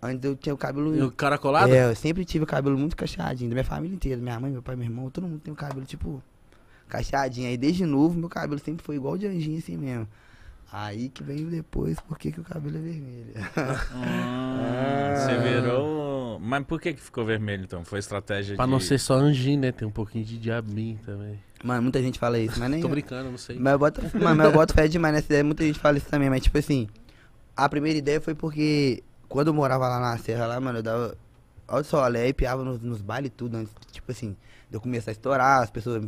Antes eu tinha o cabelo. No caracolado? É, eu sempre tive o cabelo muito cacheadinho, da minha família inteira, minha mãe, meu pai, meu irmão, todo mundo tem o cabelo, tipo, cacheadinho. Aí desde novo meu cabelo sempre foi igual de anjinho assim mesmo. Aí que veio depois, por que, que o cabelo é vermelho? Ah, ah. Você virou. Mas por que, que ficou vermelho então? Foi estratégia pra de. Pra não ser só anjinho, né? Tem um pouquinho de diabinho também. Mano, muita gente fala isso, mas nem. Tô brincando, não sei. Mas eu boto, mas eu boto fé demais nessa ideia, muita gente fala isso também, mas tipo assim. A primeira ideia foi porque quando eu morava lá na Serra, lá, mano, eu dava. Olha só, aí piava nos, nos bailes e tudo, antes, tipo assim, de eu começar a estourar, as pessoas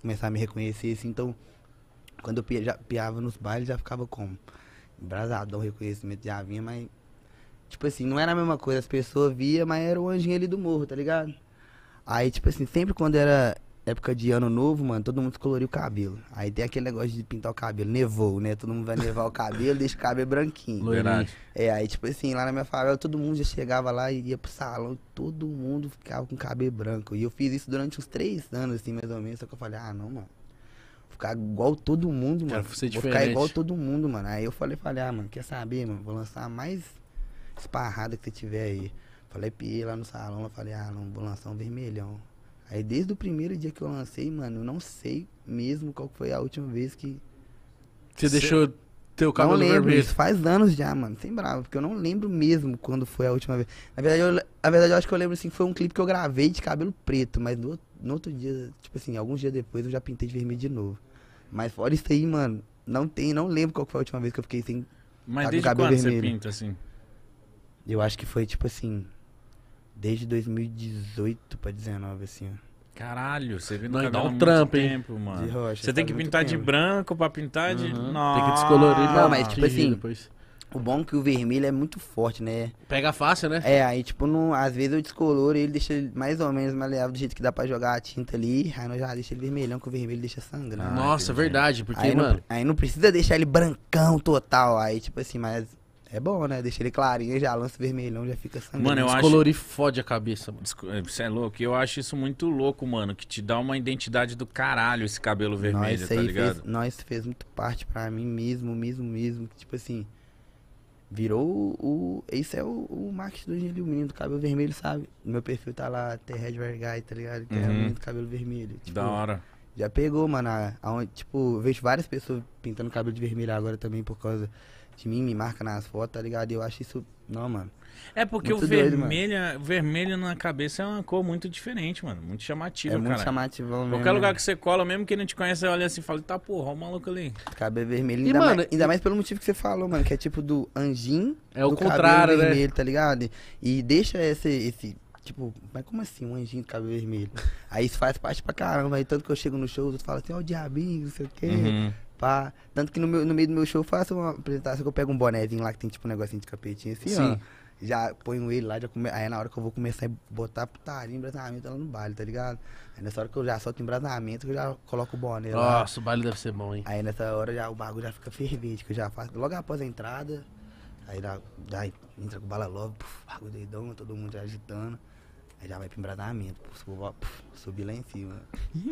começaram a me reconhecer, assim, então. Quando eu pia, já, piava nos bailes, já ficava como? Embrasadão, reconhecimento já vinha, mas. Tipo assim, não era a mesma coisa, as pessoas via, mas era o anjinho ali do morro, tá ligado? Aí, tipo assim, sempre quando era época de ano novo, mano, todo mundo coloriu o cabelo. Aí tem aquele negócio de pintar o cabelo. Nevou, né? Todo mundo vai nevar o cabelo, deixa o cabelo branquinho. Verdade. É, aí, tipo assim, lá na minha favela, todo mundo já chegava lá e ia pro salão, todo mundo ficava com o cabelo branco. E eu fiz isso durante uns três anos, assim, mais ou menos. Só que eu falei, ah, não, mano. Vou ficar igual todo mundo, mano. Quero ser diferente. Vou ficar igual todo mundo, mano. Aí eu falei, falei, ah, mano, quer saber, mano? Vou lançar mais esparrada que você tiver aí. Falei, piei lá no salão, eu falei, ah, não, vou lançar um vermelhão. Aí desde o primeiro dia que eu lancei, mano, eu não sei mesmo qual foi a última vez que. Você deixou teu cabelo não lembro, vermelho? Isso faz anos já, mano, sem bravo, porque eu não lembro mesmo quando foi a última vez. Na verdade, eu, na verdade, eu acho que eu lembro assim, foi um clipe que eu gravei de cabelo preto, mas no, no outro dia, tipo assim, alguns dias depois eu já pintei de vermelho de novo. Mas fora isso aí, mano, não tem, não lembro qual foi a última vez que eu fiquei sem. Mas tá desde quando vermelho. você pinta assim? Eu acho que foi tipo assim, desde 2018 pra 19, assim, ó. Caralho, você vindo Não, dá um trampo, hein? Tempo, mano. Rocha, você tem que pintar de branco pra pintar de. Não. Uhum. Nossa. Tem que descolorir. Não, mas tipo assim. Depois. O bom é que o vermelho é muito forte, né? Pega fácil, né? É, aí tipo, não, às vezes eu descoloro ele deixa mais ou menos maleável do jeito que dá pra jogar a tinta ali. Aí nós já deixa ele vermelhão, que o vermelho deixa sangrando. Nossa, ah, verdade, porque, aí mano. Não, aí não precisa deixar ele brancão total. Aí, tipo assim, mas é bom, né? Deixa ele clarinho, já lança vermelhão, já fica sangrando. Mano, eu Descolorir acho... fode a cabeça, Você é, é louco? Eu acho isso muito louco, mano. Que te dá uma identidade do caralho esse cabelo vermelho, nós, tá ligado? Fez, nós fez muito parte pra mim mesmo, mesmo, mesmo. Tipo assim, virou o... Isso é o, o marketing do menino do cabelo vermelho, sabe? Meu perfil tá lá, The Red Guy, tá ligado? Que uhum. é o uhum. menino do cabelo vermelho. Tipo, da hora. Já pegou, mano. A, a, tipo, eu vejo várias pessoas pintando cabelo de vermelho agora também por causa de mim, me marca nas fotos, tá ligado? Eu acho isso. Não, mano. É porque muito o vermelho, vermelho na cabeça é uma cor muito diferente, mano. Muito chamativa, é Muito chamativo Qualquer mesmo. Qualquer lugar que você cola, mesmo que não te conhece, olha assim e fala, tá porra, o maluco ali. Cabelo é vermelho. E, ainda, mano, mais, ainda mais pelo motivo que você falou, mano, que é tipo do anjinho. É o do contrário, cabelo né? vermelho, né? tá ligado? E deixa esse, esse Tipo, mas como assim um anjinho de cabelo vermelho? Aí isso faz parte pra caramba. Aí tanto que eu chego no show, os outros falam assim, ó, oh, o diabinho, não sei o quê. Uhum. Pá. Tanto que no, meu, no meio do meu show eu faço uma apresentação que eu pego um bonézinho lá que tem tipo um negocinho de capetinho assim, Sim. ó. Já ponho ele lá, já come... aí na hora que eu vou começar a botar putaria, embrasamento lá no baile, tá ligado? Aí nessa hora que eu já solto embrasamento, eu já coloco o boné Nossa, lá. Nossa, o baile deve ser bom, hein? Aí nessa hora já, o bagulho já fica fervente, que eu já faço logo após a entrada. Aí já entra com bala logo, puf, bagulho doidão, todo mundo já agitando. Aí já vai pro embradamento, subo, subir lá em cima.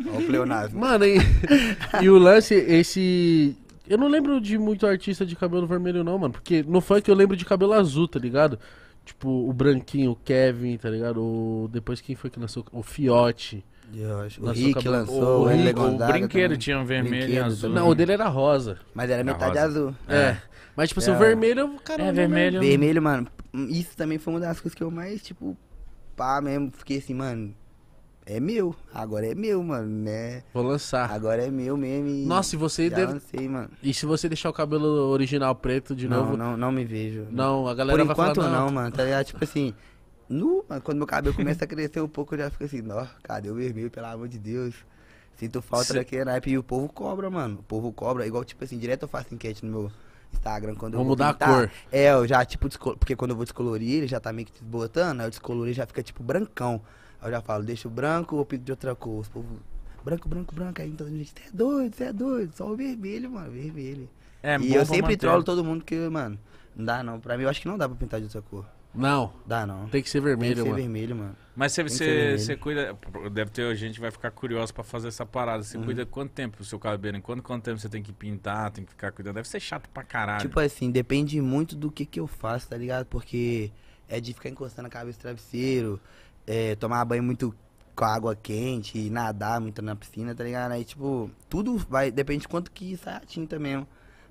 Olha o pleonasmo. Mano, e, e o lance, esse. Eu não lembro de muito artista de cabelo vermelho, não, mano. Porque no funk eu lembro de cabelo azul, tá ligado? Tipo, o Branquinho, o Kevin, tá ligado? O... Depois quem foi que lançou? O Fiote. o Rick cabelo... lançou, o, o, Rick, o Brinquedo também. tinha um vermelho brinquedo, e azul. Não, o dele era rosa. Mas era, era metade rosa. azul. É. é. Mas, tipo, é, assim, o vermelho, cara É vermelho. É, né, vermelho, mano. Isso também foi uma das coisas que eu mais, tipo, pá mesmo, fiquei assim, mano, é meu. Agora é meu, mano, né? Vou lançar. Agora é meu mesmo. E Nossa, e você deve. Lancei, mano. E se você deixar o cabelo original preto de não, novo. Não, não me vejo. Não, a galera Por vai enquanto, falar, não, não, mano. Tá ligado? Tipo assim. Nu, mano, quando meu cabelo começa a crescer um pouco, eu já fico assim, ó, cadê o vermelho, pelo amor de Deus? Sinto falta Cê... daquele naipe. E o povo cobra, mano. O povo cobra. Igual, tipo assim, direto eu faço enquete no meu Instagram. Quando eu vou mudar pintar, a cor. É, eu já, tipo, descol... porque quando eu vou descolorir, ele já tá meio que desbotando, aí eu descolori já fica, tipo, brancão. Aí eu já falo, deixa o branco ou pinto de outra cor. Os povo, branco, branco, branco. Aí então, gente, você é doido, você é doido. Só o vermelho, mano, vermelho. É, e eu sempre manter. todo mundo que, mano, não dá não. Pra mim, eu acho que não dá pra pintar de outra cor. Não. Dá não. Tem que ser vermelho, Tem que ser mano. vermelho, mano. Mas você, você, você cuida. Deve ter. A gente vai ficar curioso pra fazer essa parada. Você uhum. cuida quanto tempo o seu cabelo? Em quanto, quanto tempo você tem que pintar? Tem que ficar cuidando? Deve ser chato pra caralho. Tipo assim, depende muito do que, que eu faço, tá ligado? Porque é de ficar encostando a cabeça no travesseiro, é, tomar banho muito com água quente, nadar muito na piscina, tá ligado? Aí, tipo, tudo vai. Depende de quanto que sai a tinta mesmo.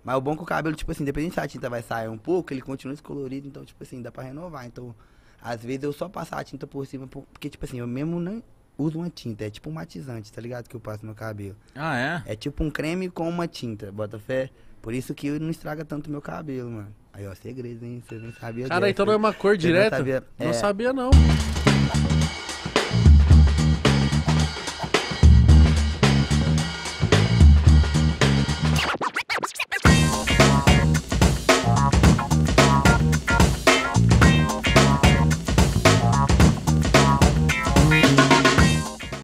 Mas o bom é que o cabelo, tipo assim, dependendo se a tinta vai sair um pouco, ele continua descolorido, então, tipo assim, dá pra renovar. Então, às vezes eu só passo a tinta por cima, porque, tipo assim, eu mesmo não uso uma tinta, é tipo um matizante, tá ligado? Que eu passo no cabelo. Ah, é? É tipo um creme com uma tinta, bota fé. Por isso que não estraga tanto meu cabelo, mano. Aí, ó, segredo, hein? Você nem sabia Cara, dessa. então não é uma cor direta? Não sabia, é... não. Sabia, não. É.